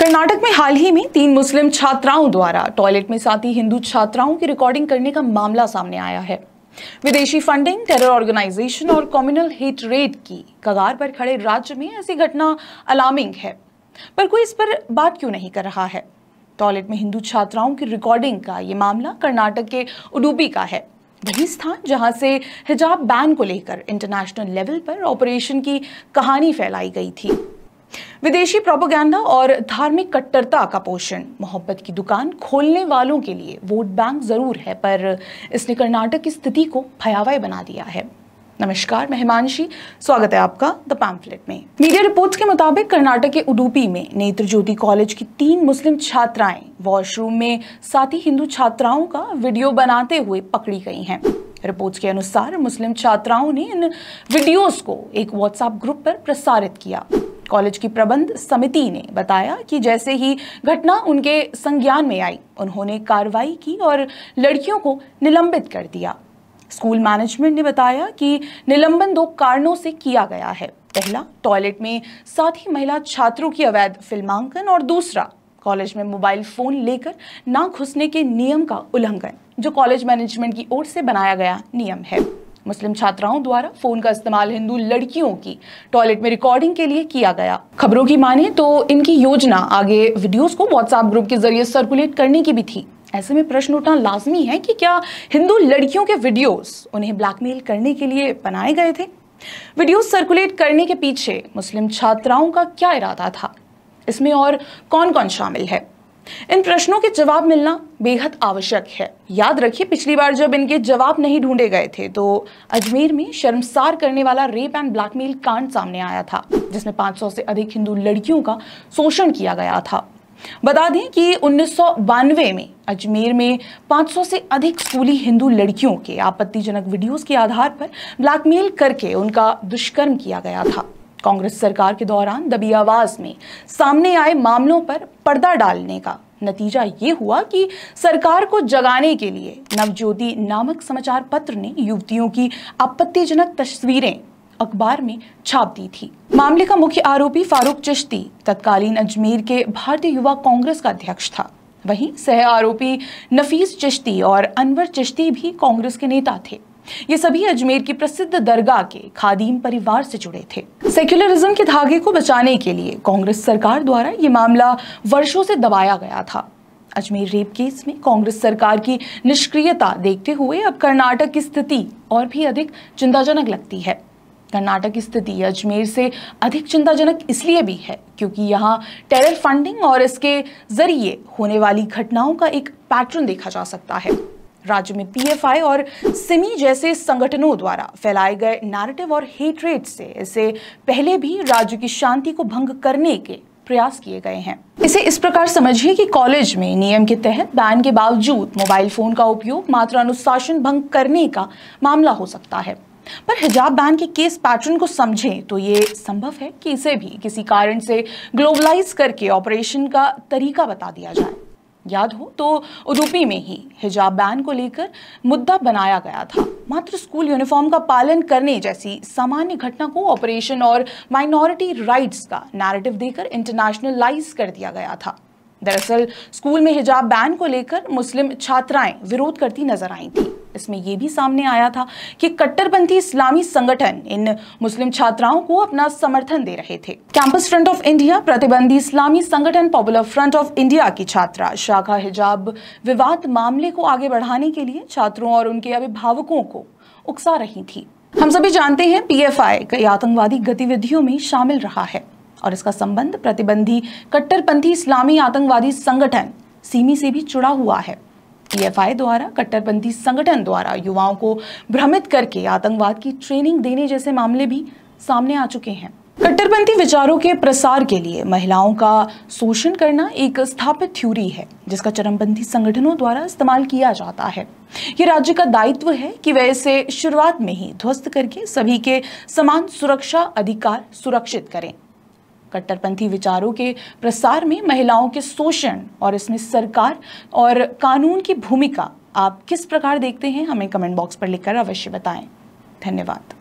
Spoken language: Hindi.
कर्नाटक में हाल ही में तीन मुस्लिम छात्राओं द्वारा टॉयलेट में साथी हिंदू छात्राओं की रिकॉर्डिंग करने का मामला सामने आया है विदेशी फंडिंग टेरर ऑर्गेनाइजेशन और कॉम्युनल हेट रेट की कगार पर खड़े राज्य में ऐसी घटना अलार्मिंग है पर कोई इस पर बात क्यों नहीं कर रहा है टॉयलेट में हिंदू छात्राओं की रिकॉर्डिंग का ये मामला कर्नाटक के उडुपी का है वही स्थान जहां से हिजाब बैन को लेकर इंटरनेशनल लेवल पर ऑपरेशन की कहानी फैलाई गई थी विदेशी प्रोपोगंडा और धार्मिक कट्टरता का पोषण मोहब्बत की दुकान खोलने वालों के लिए वोट बैंक ज़रूर है पर इसने कर्नाटक की स्थिति को भयावह बना दिया है नमस्कार मेहमानशी स्वागत है आपका द पैम्फलेट में मीडिया रिपोर्ट्स के मुताबिक कर्नाटक के उडुपी में नेत्र ज्योति कॉलेज की तीन मुस्लिम छात्राएं वॉशरूम में साथी हिंदू छात्राओं का वीडियो बनाते हुए पकड़ी गई हैं रिपोर्ट्स के अनुसार मुस्लिम छात्राओं ने इन वीडियोस को एक व्हाट्सएप ग्रुप पर प्रसारित किया कॉलेज की प्रबंध समिति ने बताया कि जैसे ही घटना उनके संज्ञान में आई उन्होंने कार्रवाई की और लड़कियों को निलंबित कर दिया स्कूल मैनेजमेंट ने बताया कि निलंबन दो कारणों से किया गया है पहला टॉयलेट में साथी महिला छात्रों की अवैध फिल्मांकन और दूसरा कॉलेज में मोबाइल फ़ोन लेकर ना घुसने के नियम का उल्लंघन जो कॉलेज मैनेजमेंट की ओर से बनाया गया नियम है मुस्लिम छात्राओं द्वारा फोन का इस्तेमाल हिंदू लड़कियों की टॉयलेट में रिकॉर्डिंग के लिए किया गया खबरों की माने तो इनकी योजना आगे वीडियोस को व्हाट्सएप ग्रुप के जरिए सर्कुलेट करने की भी थी ऐसे में प्रश्न उठना लाजमी है कि क्या हिंदू लड़कियों के वीडियोस उन्हें ब्लैकमेल करने के लिए बनाए गए थे वीडियोस सर्कुलेट करने के पीछे मुस्लिम छात्राओं का क्या इरादा था इसमें और कौन कौन शामिल है इन प्रश्नों के जवाब मिलना बेहद आवश्यक है याद रखिए पिछली बार जब इनके जवाब नहीं ढूंढे गए थे तो अजमेर में शर्मसार करने वाला रेप एंड ब्लैकमेल कांड सामने आया था जिसमें 500 से अधिक हिंदू लड़कियों का शोषण किया गया था बता दें कि उन्नीस में अजमेर में 500 से अधिक स्कूली हिंदू लड़कियों के आपत्तिजनक वीडियोस के आधार पर ब्लैकमेल करके उनका दुष्कर्म किया गया था कांग्रेस सरकार के दौरान दबी आवाज में सामने आए मामलों पर पर्दा डालने का नतीजा ये हुआ कि सरकार को जगाने के लिए नवज्योति नामक समाचार पत्र ने युवतियों की आपत्तिजनक तस्वीरें अखबार में छाप दी थी मामले का मुख्य आरोपी फारूक चिश्ती तत्कालीन अजमेर के भारतीय युवा कांग्रेस का अध्यक्ष था वहीं सह आरोपी नफीस चिश्ती और अनवर चिश्ती भी कांग्रेस के नेता थे ये सभी अजमेर की प्रसिद्ध दरगाह के खादीम परिवार से जुड़े थे सेक्युलरिज्म के धागे को बचाने के लिए कांग्रेस सरकार द्वारा ये मामला वर्षों से दबाया गया था अजमेर रेप केस में कांग्रेस सरकार की निष्क्रियता देखते हुए अब कर्नाटक की स्थिति और भी अधिक चिंताजनक लगती है कर्नाटक की स्थिति अजमेर से अधिक चिंताजनक इसलिए भी है क्योंकि यहाँ टेरर फंडिंग और इसके जरिए होने वाली घटनाओं का एक पैटर्न देखा जा सकता है राज्य में पीएफआई और सिमी e जैसे संगठनों द्वारा फैलाए गए नैरेटिव और हेटरेट से इसे पहले भी राज्य की शांति को भंग करने के प्रयास किए गए हैं इसे इस प्रकार समझिए कि कॉलेज में नियम के तहत बैन के बावजूद मोबाइल फोन का उपयोग मात्र अनुशासन भंग करने का मामला हो सकता है पर हिजाब बैन के केस पैटर्न को समझें तो ये संभव है कि इसे भी किसी कारण से ग्लोबलाइज करके ऑपरेशन का तरीका बता दिया जाए याद हो तो उडुपी में ही हिजाब बैन को लेकर मुद्दा बनाया गया था मात्र स्कूल यूनिफॉर्म का पालन करने जैसी सामान्य घटना को ऑपरेशन और माइनॉरिटी राइट्स का नैरेटिव देकर इंटरनेशनलाइज कर दिया गया था दरअसल स्कूल में हिजाब बैन को लेकर मुस्लिम छात्राएं विरोध करती नजर आई थी इसमें यह भी सामने आया था कि कट्टरपंथी इस्लामी संगठन इन मुस्लिम छात्राओं को अपना समर्थन दे रहे थे कैंपस फ्रंट ऑफ इंडिया प्रतिबंधी इस्लामी संगठन पॉपुलर फ्रंट ऑफ इंडिया की छात्रा शाखा हिजाब विवाद मामले को आगे बढ़ाने के लिए छात्रों और उनके अभिभावकों को उकसा रही थी हम सभी जानते हैं पीएफआई कई आतंकवादी गतिविधियों में शामिल रहा है और इसका संबंध प्रतिबंधी कट्टरपंथी इस्लामी आतंकवादी संगठन सीमी से भी जुड़ा हुआ है पीएफआई द्वारा कट्टरपंथी संगठन द्वारा युवाओं को भ्रमित करके आतंकवाद की ट्रेनिंग देने जैसे मामले भी सामने आ चुके हैं कट्टरपंथी विचारों के प्रसार के लिए महिलाओं का शोषण करना एक स्थापित थ्योरी है जिसका चरमपंथी संगठनों द्वारा इस्तेमाल किया जाता है ये राज्य का दायित्व है कि वह इसे शुरुआत में ही ध्वस्त करके सभी के समान सुरक्षा अधिकार सुरक्षित करें कट्टरपंथी विचारों के प्रसार में महिलाओं के शोषण और इसमें सरकार और कानून की भूमिका आप किस प्रकार देखते हैं हमें कमेंट बॉक्स पर लिखकर अवश्य बताएं धन्यवाद